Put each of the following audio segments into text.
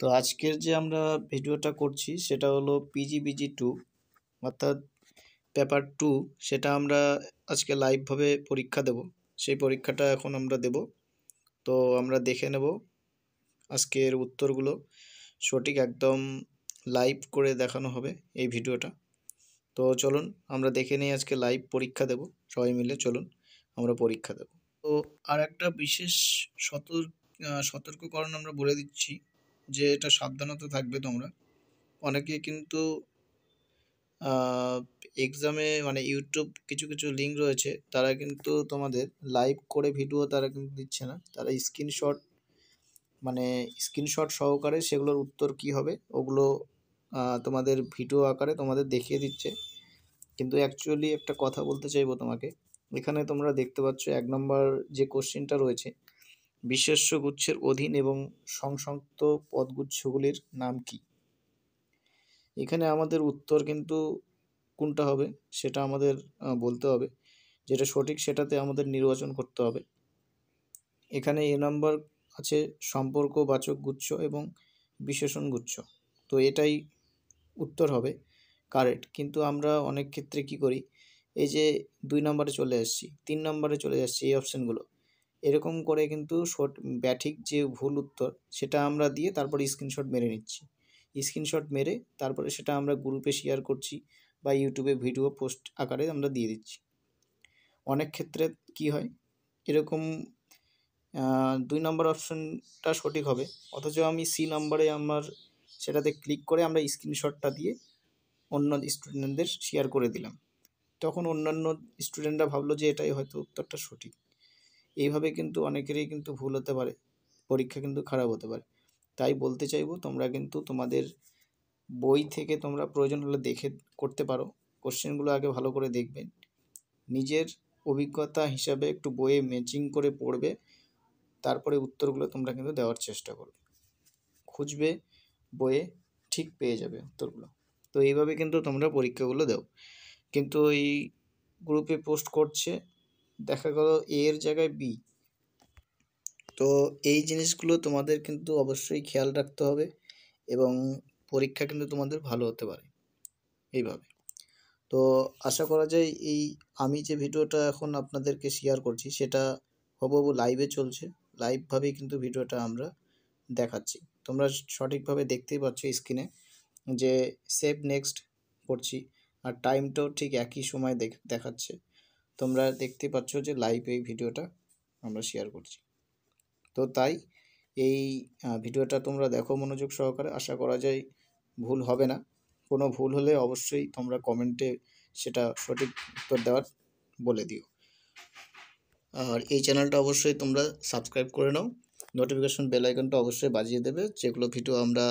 তো আজকের যে আমরা ভিডিওটা করছি সেটা হলো পিজিবিজি টু অর্থাৎ পেপার টু সেটা আমরা আজকে লাইভভাবে পরীক্ষা দেব সেই পরীক্ষাটা এখন আমরা দেব তো আমরা দেখে নেব আজকের উত্তরগুলো সঠিক একদম লাইভ করে দেখানো হবে এই ভিডিওটা তো চলুন আমরা দেখে নিই আজকে লাইভ পরীক্ষা দেব সবাই মিলে চলুন আমরা পরীক্ষা দেব তো আর একটা বিশেষ সতর্ক সতর্ককরণ আমরা বলে দিচ্ছি যে এটা সাবধানতা থাকবে তোমরা অনেকে কিন্তু এক্সামে মানে ইউটিউব কিছু কিছু লিঙ্ক রয়েছে তারা কিন্তু তোমাদের লাইভ করে ভিডিও তারা কিন্তু দিচ্ছে না তারা স্ক্রিনশট মানে স্ক্রিনশট সহকারে সেগুলোর উত্তর কি হবে ওগুলো তোমাদের ভিডিও আকারে তোমাদের দেখিয়ে দিচ্ছে কিন্তু অ্যাকচুয়ালি একটা কথা বলতে চাইবো তোমাকে এখানে তোমরা দেখতে পাচ্ছ এক নম্বর যে কোশ্চেনটা রয়েছে বিশেষ্য গুচ্ছের অধীন এবং সংসক্ত পদগুচ্ছগুলির নাম কি এখানে আমাদের উত্তর কিন্তু কোনটা হবে সেটা আমাদের বলতে হবে যেটা সঠিক সেটাতে আমাদের নির্বাচন করতে হবে এখানে এ নাম্বার আছে সম্পর্ক বাচক গুচ্ছ এবং বিশেষণ গুচ্ছ তো এটাই উত্তর হবে কারেক্ট কিন্তু আমরা অনেক ক্ষেত্রে কি করি এই যে দুই নম্বরে চলে আসছি তিন নম্বরে চলে যাচ্ছি এই অপশানগুলো এরকম করে কিন্তু শট ব্যাঠিক যে ভুল উত্তর সেটা আমরা দিয়ে তারপরে স্ক্রিনশট মেরে নিচ্ছি স্ক্রিনশট মেরে তারপরে সেটা আমরা গ্রুপে শেয়ার করছি বা ইউটিউবে ভিডিও পোস্ট আকারে আমরা দিয়ে দিচ্ছি অনেক ক্ষেত্রে কি হয় এরকম দুই নম্বর অপশানটা সঠিক হবে অথচ আমি সি নম্বরে আমার সেটাতে ক্লিক করে আমরা স্ক্রিনশটটা দিয়ে অন্য স্টুডেন্টদের শেয়ার করে দিলাম তখন অন্যান্য স্টুডেন্টরা ভাবলো যে এটাই হয়তো উত্তরটা সঠিক এইভাবে কিন্তু অনেকেরই কিন্তু ভুল হতে পারে পরীক্ষা কিন্তু খারাপ হতে পারে তাই বলতে চাইবো তোমরা কিন্তু তোমাদের বই থেকে তোমরা প্রয়োজন হলে দেখে করতে পারো কোশ্চেনগুলো আগে ভালো করে দেখবে নিজের অভিজ্ঞতা হিসাবে একটু বইয়ে ম্যাচিং করে পড়বে তারপরে উত্তরগুলো তোমরা কিন্তু দেওয়ার চেষ্টা করবে খুঁজবে বইয়ে ঠিক পেয়ে যাবে উত্তরগুলো তো এইভাবে কিন্তু তোমরা পরীক্ষাগুলো দাও কিন্তু এই গ্রুপে পোস্ট করছে দেখা গেল এ এর জায়গায় বি তো এই জিনিসগুলো তোমাদের কিন্তু অবশ্যই খেয়াল রাখতে হবে এবং পরীক্ষা কিন্তু তোমাদের ভালো হতে পারে এইভাবে তো আশা করা যায় এই আমি যে ভিডিওটা এখন আপনাদেরকে শেয়ার করছি সেটা হবু লাইভে চলছে লাইভভাবেই কিন্তু ভিডিওটা আমরা দেখাচ্ছি তোমরা সঠিকভাবে দেখতেই পাচ্ছ স্ক্রিনে যে সেভ নেক্সট করছি আর টাইমটাও ঠিক একই সময় দেখাচ্ছে তোমরা দেখতে পাচ্ছ যে লাইভ এই ভিডিওটা আমরা শেয়ার করছি তো তাই এই ভিডিওটা তোমরা দেখো মনোযোগ সহকারে আশা করা যায় ভুল হবে না কোনো ভুল হলে অবশ্যই তোমরা কমেন্টে সেটা সঠিক উত্তর দেওয়ার বলে দিও আর এই চ্যানেলটা অবশ্যই তোমরা সাবস্ক্রাইব করে নাও নোটিফিকেশন বেল আইকনটা অবশ্যই বাজিয়ে দেবে যেগুলো ভিডিও আমরা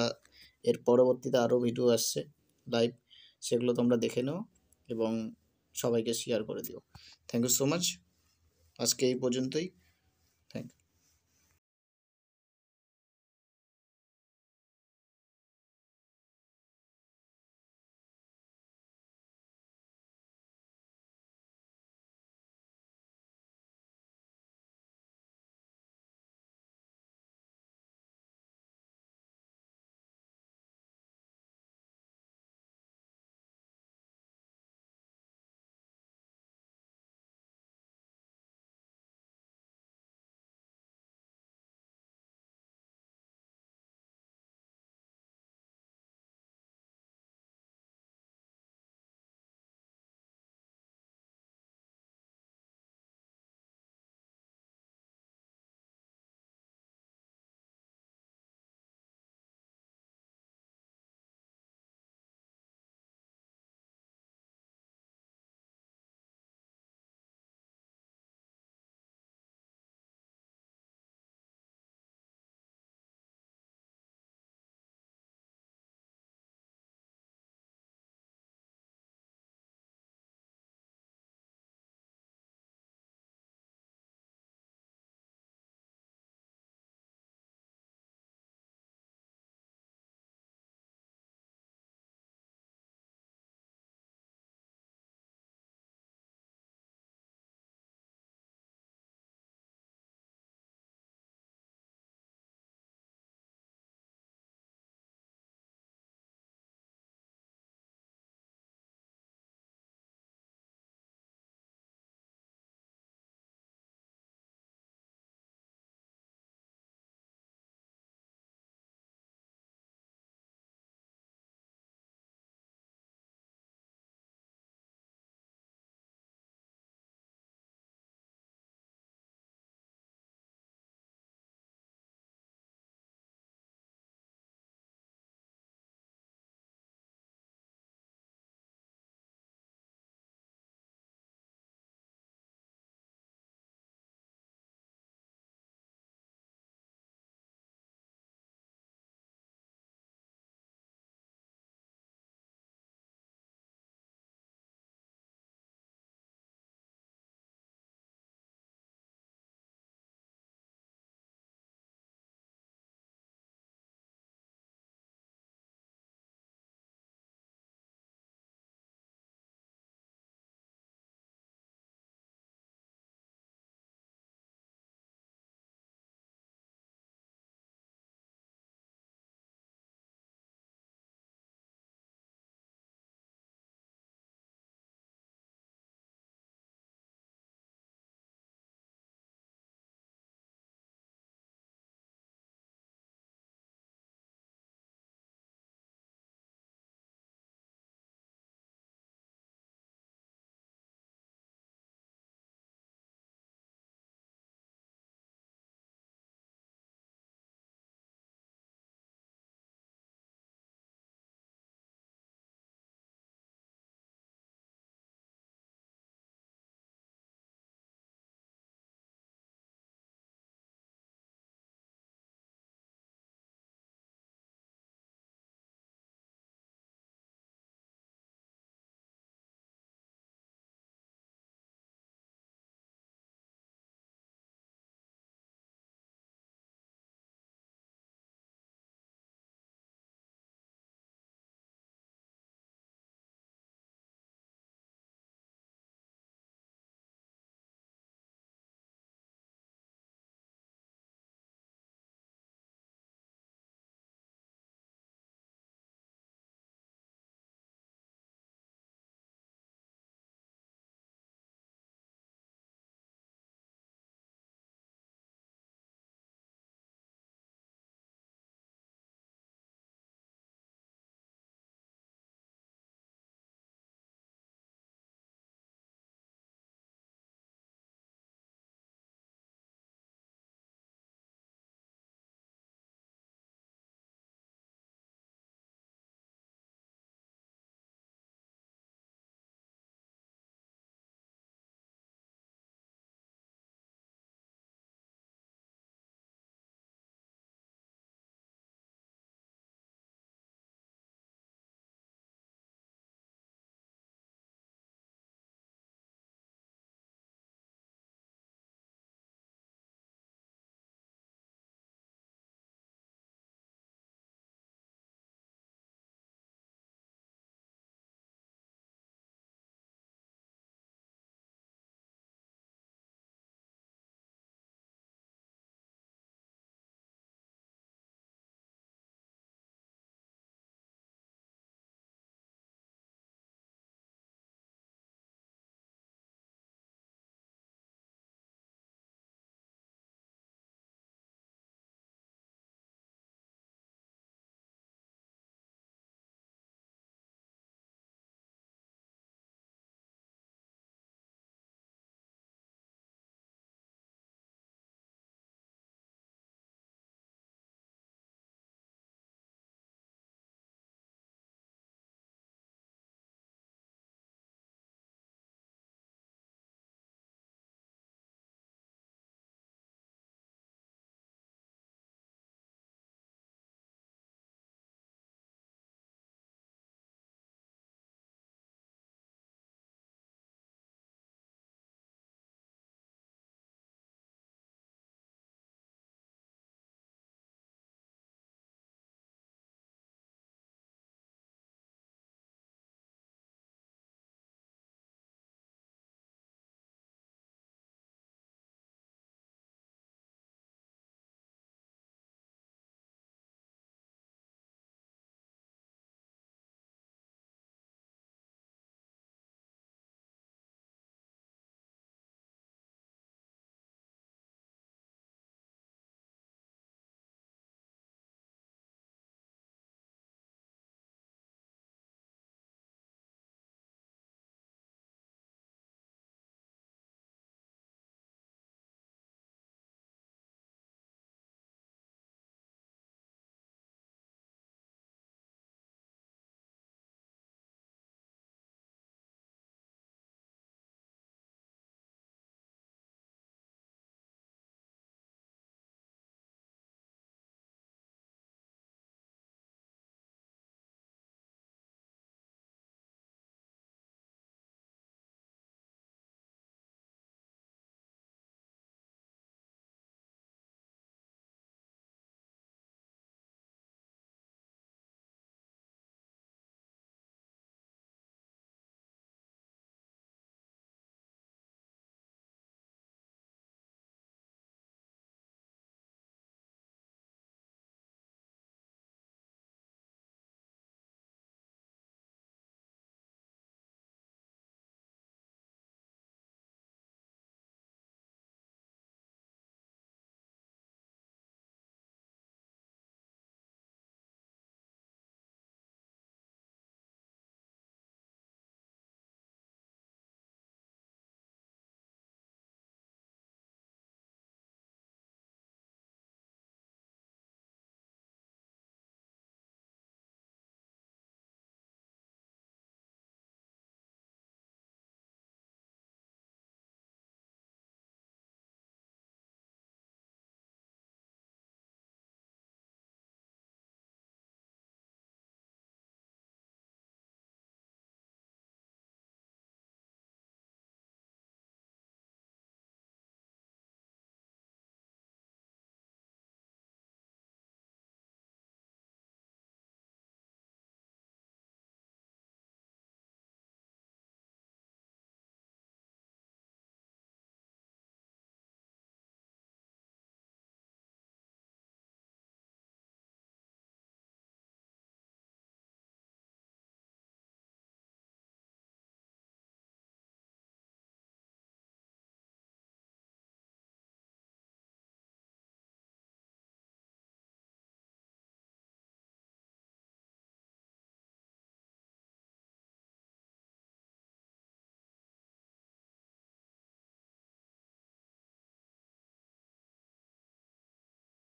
এর পরবর্তীতে আরও ভিডিও আসছে লাইভ সেগুলো তোমরা দেখে নাও এবং সবাইকে শেয়ার করে দিও থ্যাংক ইউ সো মাচ আজকে এই পর্যন্তই